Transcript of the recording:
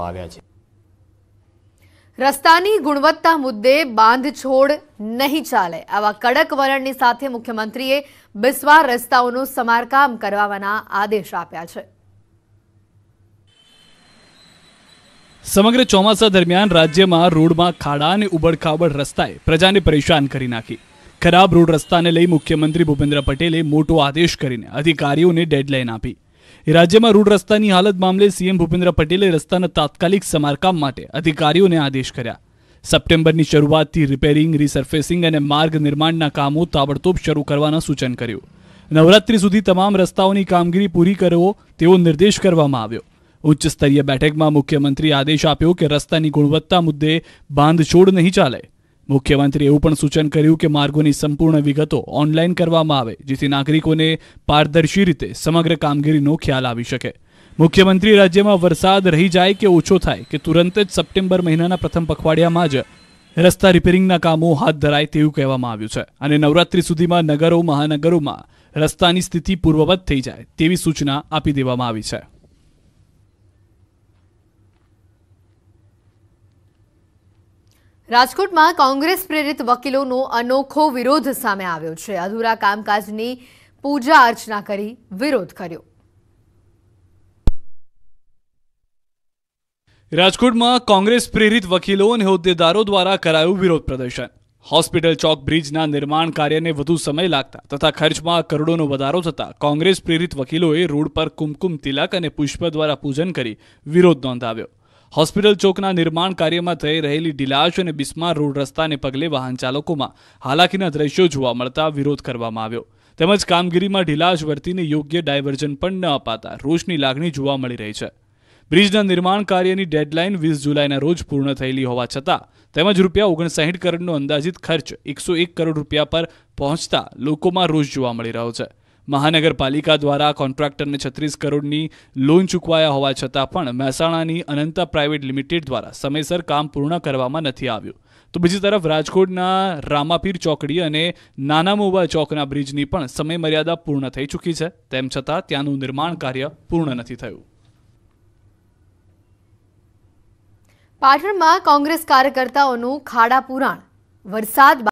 આવ્યા છે રસ્તાની ગુણવત્તા મુદ્દે બાંધછોડ નહીં ચાલે આવા કડક વલણની સાથે મુખ્યમંત્રીએ બિસ્વા રસ્તાઓનું સમારકામ કરવાના આદેશ આપ્યા છે સમગ્ર ચોમાસા દરમિયાન રાજ્યમાં રોડમાં ખાડા અને ઉબડખાબડ રસ્તાએ પ્રજાને પરેશાન કરી નાખી ખરાબ રોડ રસ્તાને લઈ મુખ્યમંત્રી ભૂપેન્દ્ર પટેલે મોટો આદેશ કરીને અધિકારીઓને ડેડલાઇન આપી રાજ્યમાં રોડ રસ્તાની હાલત મામલે સીએમ ભૂપેન્દ્ર પટેલે રસ્તાના તાત્કાલિક સમારકામ માટે અધિકારીઓને આદેશ કર્યા સપ્ટેમ્બરની શરૂઆતથી રિપેરિંગ રીસર્ફેસિંગ અને માર્ગ નિર્માણના કામો તાબડતોબ શરૂ કરવાના સૂચન કર્યું નવરાત્રી સુધી તમામ રસ્તાઓની કામગીરી પૂરી કરવો તેવો નિર્દેશ કરવામાં આવ્યો ઉચ્ચસ્તરીય બેઠકમાં મુખ્યમંત્રી આદેશ આપ્યો કે રસ્તાની ગુણવત્તા મુદ્દે બાંધછોડ નહીં ચાલે મુખ્યમંત્રીએ એવું પણ સૂચન કર્યું કે માર્ગોની સંપૂર્ણ વિગતો ઓનલાઈન કરવામાં આવે જેથી નાગરિકોને પારદર્શી રીતે સમગ્ર કામગીરીનો ખ્યાલ આવી શકે મુખ્યમંત્રી રાજ્યમાં વરસાદ રહી જાય કે ઓછો થાય કે તુરંત જ સપ્ટેમ્બર મહિનાના પ્રથમ પખવાડિયામાં જ રસ્તા રિપેરિંગના કામો હાથ ધરાય તેવું કહેવામાં આવ્યું છે અને નવરાત્રી સુધીમાં નગરો મહાનગરોમાં રસ્તાની સ્થિતિ પૂર્વવત થઈ જાય તેવી સૂચના આપી દેવામાં આવી છે રાજકોટમાં કોંગ્રેસ પ્રેરિત વકીલોનો અનોખો વિરોધ સામે આવ્યો છે અધૂરા કામકાજની પૂજા અર્ચના કરી વિરોધ કર્યો રાજકોટમાં કોંગ્રેસ પ્રેરિત વકીલો અને હોદ્દેદારો દ્વારા કરાયું વિરોધ પ્રદર્શન હોસ્પિટલ ચોક બ્રિજના નિર્માણ કાર્યને વધુ સમય લાગતા તથા ખર્ચમાં કરોડોનો વધારો થતા કોંગ્રેસ પ્રેરિત વકીલોએ રોડ પર કુમકુમ તિલક અને પુષ્પ દ્વારા પૂજન કરી વિરોધ નોંધાવ્યો હોસ્પિટલ ચોકના નિર્માણ કાર્યમાં થઈ રહેલી ઢીલાશ અને બિસ્માર રોડ રસ્તાને પગલે વાહન ચાલકોમાં હાલાકીના દ્રશ્યો જોવા મળતા વિરોધ કરવામાં આવ્યો તેમજ કામગીરીમાં ઢીલાશ વર્તીને યોગ્ય ડાયવર્ઝન પણ ન અપાતા રોષની લાગણી જોવા મળી રહી છે બ્રિજના નિર્માણ કાર્યની ડેડલાઇન વીસ જુલાઈના રોજ પૂર્ણ થયેલી હોવા છતાં તેમજ રૂપિયા ઓગણસાઠ કરોડનો અંદાજિત ખર્ચ એકસો એક કરોડ રૂપિયા પર પહોંચતા લોકોમાં રોષ જોવા મળી રહ્યો છે મહાનગરપાલિકા દ્વારા કોન્ટ્રાક્ટરને છત્રીસ કરોડની લોન ચૂકવાયા હોવા છતાં પણ મહેસાણાની અનંતા પ્રાઇવેટ લિમિટેડ દ્વારા સમયસર કામ પૂર્ણ કરવામાં નથી આવ્યું તો બીજી તરફ રાજકોટના રામાપીર ચોકડી અને નાના મોબા ચોકના બ્રિજની પણ સમયમર્યાદા પૂર્ણ થઈ ચૂકી છે તેમ છતાં ત્યાંનું નિર્માણ કાર્ય પૂર્ણ નથી થયું પાટણમાં કોંગ્રેસ કાર્યકર્તાઓનું ખાડા પુરાણ વરસાદ